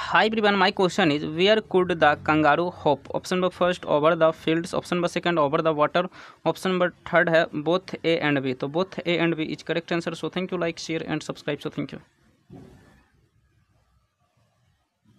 high प्रिवान my question is where could the kangaroo hop option number first over the field option number second over the water option number third है both A and B तो both A and B is correct answer so thank you like share and subscribe so thank you